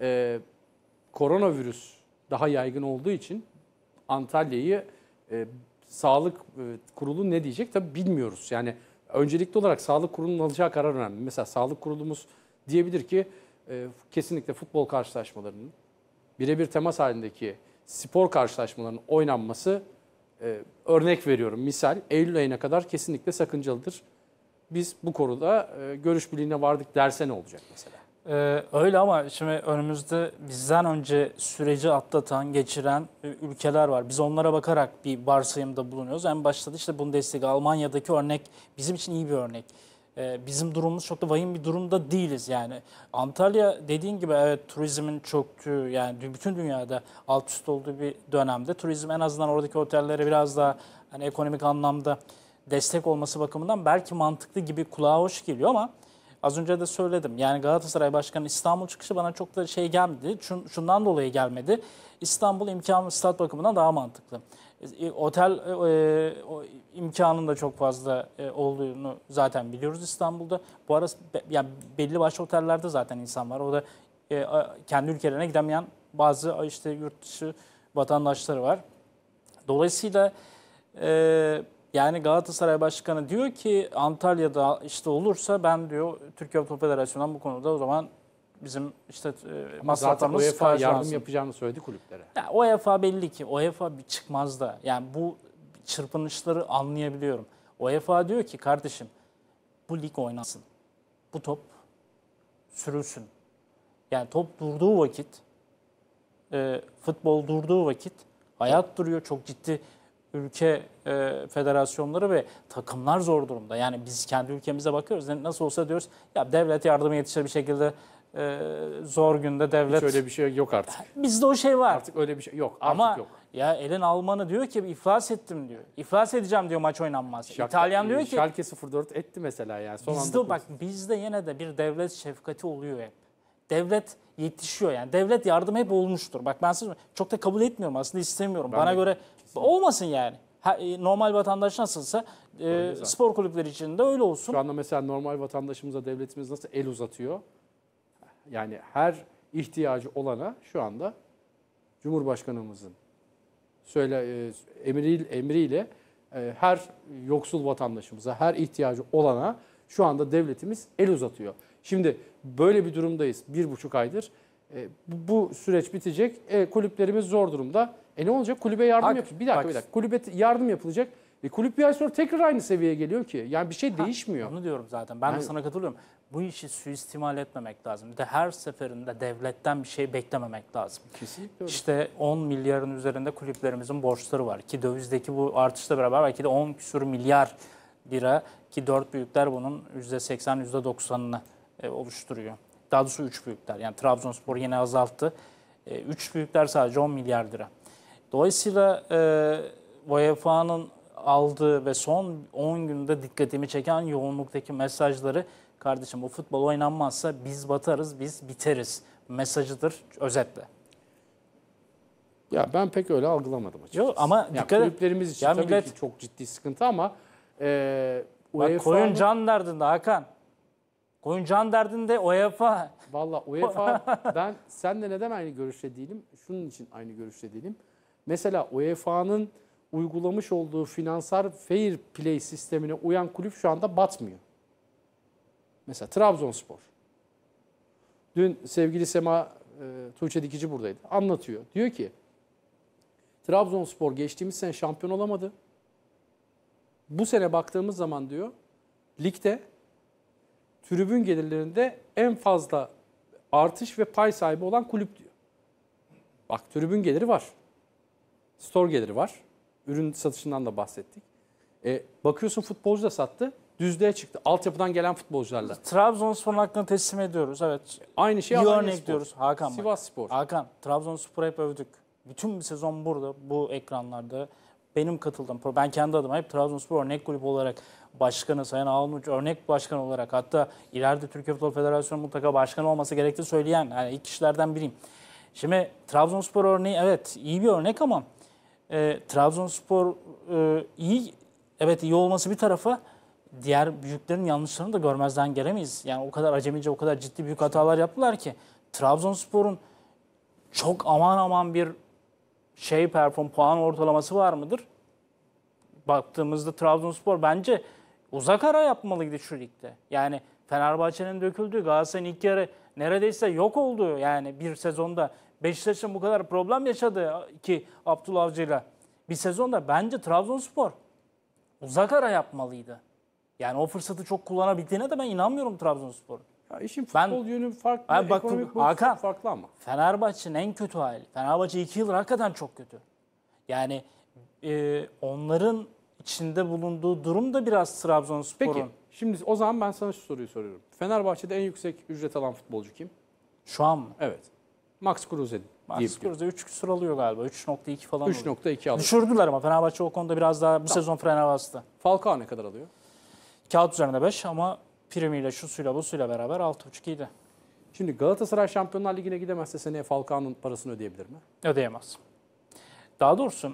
e, koronavirüs daha yaygın olduğu için Antalya'yı e, sağlık e, kurulu ne diyecek tabii bilmiyoruz. Yani öncelikli olarak sağlık kurulunun alacağı karar önemli. Mesela sağlık kurulumuz diyebilir ki e, kesinlikle futbol karşılaşmalarının birebir temas halindeki spor karşılaşmalarının oynanması e, örnek veriyorum misal Eylül ayına kadar kesinlikle sakıncalıdır. Biz bu konuda e, görüş birliğine vardık derse ne olacak mesela? Ee, öyle ama şimdi önümüzde bizden önce süreci atlatan, geçiren e, ülkeler var. Biz onlara bakarak bir varsayımda bulunuyoruz. En başta da işte desteği Almanya'daki örnek bizim için iyi bir örnek. Ee, bizim durumumuz çok da vahim bir durumda değiliz yani. Antalya dediğin gibi evet turizmin çöktüğü yani bütün dünyada alt üst olduğu bir dönemde turizm en azından oradaki otellere biraz daha hani ekonomik anlamda destek olması bakımından belki mantıklı gibi kulağa hoş geliyor ama Az önce de söyledim. Yani Galatasaray Başkanı İstanbul çıkışı bana çok da şey gelmedi. Şundan dolayı gelmedi. İstanbul imkan stat bakımından daha mantıklı. E, otel e, imkanının da çok fazla e, olduğunu zaten biliyoruz İstanbul'da. Bu ara yani belli başlı otellerde zaten insan var. O da e, kendi ülkelerine gidemeyen bazı işte yurt dışı vatandaşları var. Dolayısıyla e, yani Galatasaray Başkanı diyor ki Antalya'da işte olursa ben diyor Türkiye Futbol Federasyonu'ndan bu konuda o zaman bizim işte e, masraflarımız UEFA yardım lazım. yapacağını söyledi kulüplere. Ya, UEFA belli ki UEFA bir çıkmaz da yani bu çırpınışları anlayabiliyorum. UEFA diyor ki kardeşim bu lig oynasın, Bu top sürülsün. Yani top durduğu vakit, e, futbol durduğu vakit hayat duruyor çok ciddi ülke e, federasyonları ve takımlar zor durumda. Yani biz kendi ülkemize bakıyoruz. Nasıl olsa diyoruz ya devlet yardımı yetişir bir şekilde e, zor günde devlet... Hiç öyle bir şey yok artık. Bizde o şey var. Artık öyle bir şey yok. Artık Ama yok. ya elin Alman'ı diyor ki iflas ettim diyor. İflas edeceğim diyor maç oynanmaz. Şak, İtalyan diyor ki... Şalke 04 etti mesela yani. Son bizde anda bak bizde yine de bir devlet şefkati oluyor hep. Devlet yetişiyor yani. Devlet yardım hep olmuştur. Bak ben size çok da kabul etmiyorum aslında istemiyorum. Ben Bana de. göre Olmasın yani. E, normal vatandaş nasılsa e, spor kulüpleri için de öyle olsun. Şu anda mesela normal vatandaşımıza devletimiz nasıl el uzatıyor? Yani her ihtiyacı olana şu anda Cumhurbaşkanımızın söyle e, emri, emriyle e, her yoksul vatandaşımıza, her ihtiyacı olana şu anda devletimiz el uzatıyor. Şimdi böyle bir durumdayız bir buçuk aydır. E, bu, bu süreç bitecek. E, kulüplerimiz zor durumda. E ne olacak? Kulübe yardım Hak, Bir dakika bak. bir dakika. Kulübe yardım yapılacak. E kulüp bir ay sonra tekrar aynı seviyeye geliyor ki. Yani bir şey ha, değişmiyor. Bunu diyorum zaten. Ben yani, de sana katılıyorum. Bu işi suistimal etmemek lazım. De her seferinde devletten bir şey beklememek lazım. Kesinlikle öyle. İşte 10 milyarın üzerinde kulüplerimizin borçları var. Ki dövizdeki bu artışla beraber belki de 10 küsur milyar lira ki 4 büyükler bunun %80 %90'ını e, oluşturuyor. Daha doğrusu 3 büyükler. Yani Trabzonspor yine azalttı. 3 e, büyükler sadece 10 milyar lira. Dolayısıyla e, UEFA'nın aldığı ve son 10 günde dikkatimi çeken yoğunluktaki mesajları kardeşim bu futbol oynanmazsa biz batarız, biz biteriz mesajıdır özetle. Ya ben pek öyle algılamadım açıkçası. Yok ama dikkat dikkat kulüplerimiz için ya tabii millet... ki çok ciddi sıkıntı ama e, UEFA koyun can derdinde Hakan. Koyun can derdinde UEFA. Valla UEFA ben senle neden aynı görüşte değilim? Şunun için aynı görüşte değilim. Mesela UEFA'nın uygulamış olduğu finansal fair play sistemine uyan kulüp şu anda batmıyor. Mesela Trabzonspor. Dün sevgili Sema e, Tuğçe Dikici buradaydı. Anlatıyor. Diyor ki Trabzonspor geçtiğimiz sene şampiyon olamadı. Bu sene baktığımız zaman diyor ligde tribün gelirlerinde en fazla artış ve pay sahibi olan kulüp diyor. Bak tribün geliri var store geliri var. Ürün satışından da bahsettik. E, bakıyorsun futbolcu da sattı. Düzlüğe çıktı. Altyapıdan gelen futbolcularla. Trabzonspor hakkını teslim ediyoruz. Evet. Aynı şey Bir örnek diyoruz. Hakan bak. Sivas Spor. Hakan, Trabzonspor hep övdük. Bütün bir sezon burada, bu ekranlarda. Benim katıldığım, ben kendi adıma hep Trabzonspor örnek kulüp olarak başkanı Sayın Ağlunuç örnek başkan olarak hatta ileride Türkiye Futbol Federasyonu mutlaka başkan olması gerektiği söyleyen yani ilk kişilerden biriyim. Şimdi Trabzonspor örneği evet iyi bir örnek ama e, Trabzonspor e, iyi, evet iyi olması bir tarafa diğer büyüklerin yanlışlarını da görmezden gelemeyiz. Yani o kadar acemice, o kadar ciddi büyük hatalar yaptılar ki Trabzonspor'un çok aman aman bir şey perform puan ortalaması var mıdır? Baktığımızda Trabzonspor bence uzak ara yapmalıydı şu ligde. Yani Fenerbahçe'nin döküldüğü Galatasaray'ın ilk yarı neredeyse yok olduğu yani bir sezonda Beşiktaş'ın bu kadar problem yaşadığı ki Abdullah Avcı'yla bir sezonda bence Trabzonspor uzak ara yapmalıydı. Yani o fırsatı çok kullanabildiğine de ben inanmıyorum Trabzonspor. Ya işin futbol ben, yönü farklı, ben baktım, ekonomik Hakan, farklı ama. Fenerbahçe'nin en kötü hali. Fenerbahçe iki yıldır hakikaten çok kötü. Yani e, onların içinde bulunduğu durum da biraz Trabzonspor'un. Peki şimdi o zaman ben sana şu soruyu soruyorum. Fenerbahçe'de en yüksek ücret alan futbolcu kim? Şu an mı? Evet. Max Kruse Max Kruse 3 küsur alıyor galiba. 3.2 falan 3.2 alıyor. Düşürdüler ama Fenerbahçe o konuda biraz daha bu tamam. sezon frene bastı. Falcao ne kadar alıyor? Kağıt üzerinde 5 ama primiyle, şu suyla, bu suyla beraber 6.5 idi. Şimdi Galatasaray Şampiyonlar Ligi'ne gidemezse seneye Falcao'nun parasını ödeyebilir mi? Ödeyemez. Daha doğrusu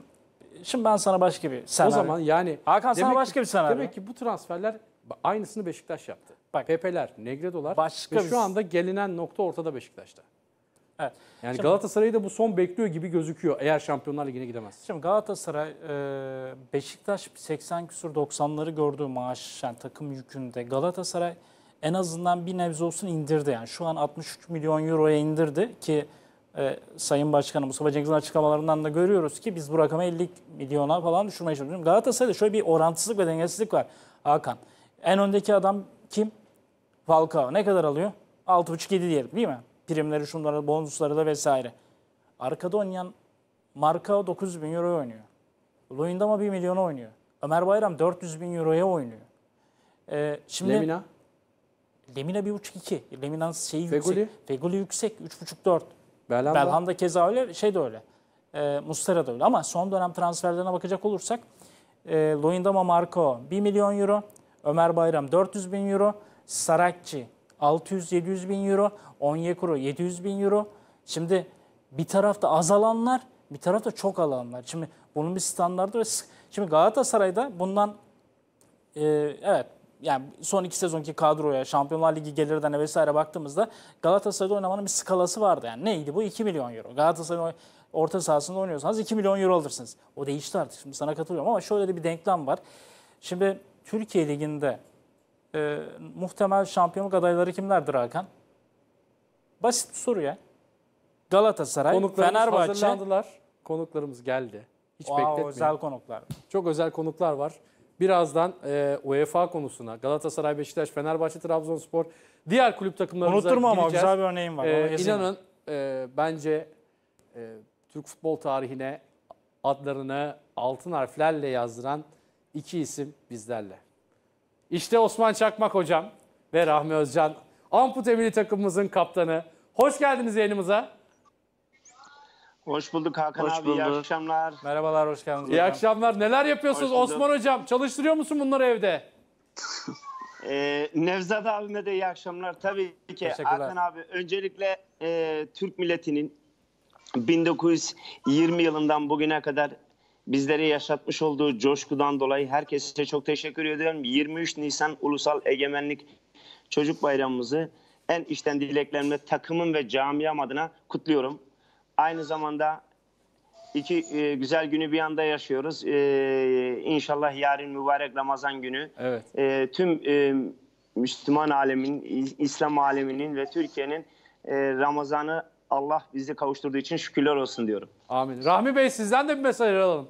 şimdi ben sana başka bir senaryo. O zaman yani Hakan sana başka bir senaryo. Demek ki bu transferler aynısını Beşiktaş yaptı. Bak, Pepeler, Negredolar başka ve şu anda gelinen nokta ortada Beşiktaş'ta. Evet. Yani şimdi, Galatasaray'ı da bu son bekliyor gibi gözüküyor eğer Şampiyonlar Ligi'ne gidemez. Şimdi Galatasaray, e, Beşiktaş 80 küsur 90'ları gördüğü maaş yani takım yükünde. Galatasaray en azından bir nebze olsun indirdi. Yani şu an 63 milyon euroya indirdi ki e, Sayın Başkanım Mustafa Cengiz'in açıklamalarından da görüyoruz ki biz bu rakamı 50 milyona falan düşürmeye çalışıyoruz. Galatasaray'da şöyle bir orantısızlık ve dengesizlik var Hakan. En öndeki adam kim? Falcao. Ne kadar alıyor? 6,5-7 diyelim değil mi? primleri, şunları, bonusları da vesaire. Arkada oynayan marka 900 bin euro oynuyor. Luyendama 1 milyona oynuyor. Ömer Bayram 400 bin euroya oynuyor. Ee, şimdi Lemina? Lemina 1.5-2. Lemina'nın şeyi Feguli? yüksek. Feguli yüksek 3.5-4. Belhanda. Belhanda keza öyle, şey de öyle. Ee, Mustara da öyle. Ama son dönem transferlerine bakacak olursak e, Loindama Marco 1 milyon euro, Ömer Bayram 400 bin euro, Sarakçı 600-700 bin euro, 10 euro, 700 bin euro. Şimdi bir tarafta azalanlar, bir tarafta çok alanlar. Şimdi bunun bir standartı ve şimdi Galatasaray'da bundan e, evet yani son iki sezonki kadroya, Şampiyonlar Ligi gelirden vesaire baktığımızda Galatasaray'da oynamanın bir skalası vardı. Yani neydi bu? 2 milyon euro. Galatasaray'ın orta sahasında oynuyorsanız 2 milyon euro alırsınız. O değişti artık. Şimdi sana katılıyorum ama şöyle de bir denklem var. Şimdi Türkiye Ligi'nde e, muhtemel şampiyonluk adayları kimlerdir Hakan? Basit bir soru ya. Galatasaray, Konuklarımız Fenerbahçe. hazırlandılar. Konuklarımız geldi. Hiç Wow, bekletmeyin. özel konuklar. Çok özel konuklar var. Birazdan e, UEFA konusuna, Galatasaray, Beşiktaş, Fenerbahçe, Trabzonspor, diğer kulüp takımlarımıza Unutturma ama güzel bir örneğim var. E, onu ezme. inanın e, bence e, Türk futbol tarihine adlarını altın harflerle yazdıran iki isim bizlerle. İşte Osman Çakmak hocam ve Rahmi Özcan. Ampute milli takımımızın kaptanı. Hoş geldiniz yayınımıza. Hoş bulduk Hakan hoş abi. Bulduk. İyi akşamlar. Merhabalar, hoş geldiniz. İyi hocam. akşamlar. Neler yapıyorsunuz Osman hocam? Çalıştırıyor musun bunları evde? Ee, Nevzat abime de iyi akşamlar. Tabii ki Hakan abi öncelikle e, Türk milletinin 1920 yılından bugüne kadar bizlere yaşatmış olduğu coşkudan dolayı herkese çok teşekkür ediyorum. 23 Nisan Ulusal Egemenlik Çocuk Bayramımızı en içten dileklerimle takımım ve camiam adına kutluyorum. Aynı zamanda iki e, güzel günü bir anda yaşıyoruz. E, inşallah yarın mübarek Ramazan günü. Evet. E, tüm e, Müslüman alemin, İslam aleminin ve Türkiye'nin e, Ramazan'ı Allah bizi kavuşturduğu için şükürler olsun diyorum. Amin. Rahmi Bey sizden de bir mesaj alalım.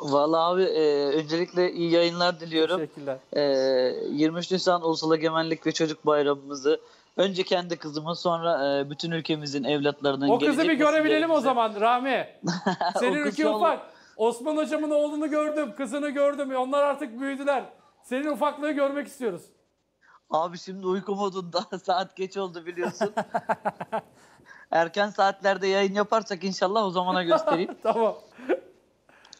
Valla abi e, öncelikle iyi yayınlar diliyorum. Teşekkürler. E, 23 Nisan Ulusal Egemenlik ve Çocuk Bayramımızı önce kendi kızımın sonra e, bütün ülkemizin evlatlarının O kızı bir görebilelim o zaman Rahmi. Senin ülke ol... ufak. Osman hocamın oğlunu gördüm, kızını gördüm. E, onlar artık büyüdüler. Senin ufaklığı görmek istiyoruz. Abi şimdi uyku modunda saat geç oldu biliyorsun. Erken saatlerde yayın yaparsak inşallah o zamana göstereyim. tamam.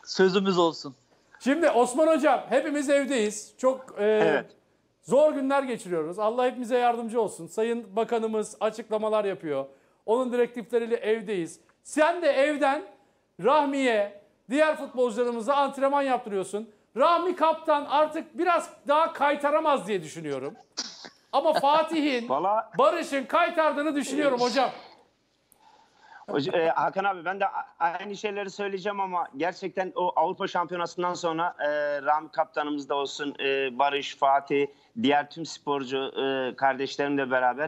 Sözümüz olsun. Şimdi Osman Hocam hepimiz evdeyiz. Çok e, evet. zor günler geçiriyoruz. Allah hepimize yardımcı olsun. Sayın Bakanımız açıklamalar yapıyor. Onun direktifleriyle evdeyiz. Sen de evden Rahmi'ye, diğer futbolcularımıza antrenman yaptırıyorsun. Rahmi Kaptan artık biraz daha kaytaramaz diye düşünüyorum. Ama Fatih'in, Vallahi... Barış'ın kaytardığını düşünüyorum hocam. E, Hakan abi ben de aynı şeyleri söyleyeceğim ama gerçekten o Avrupa Şampiyonası'ndan sonra e, Rami kaptanımız da olsun, e, Barış, Fatih, diğer tüm sporcu e, kardeşlerimle beraber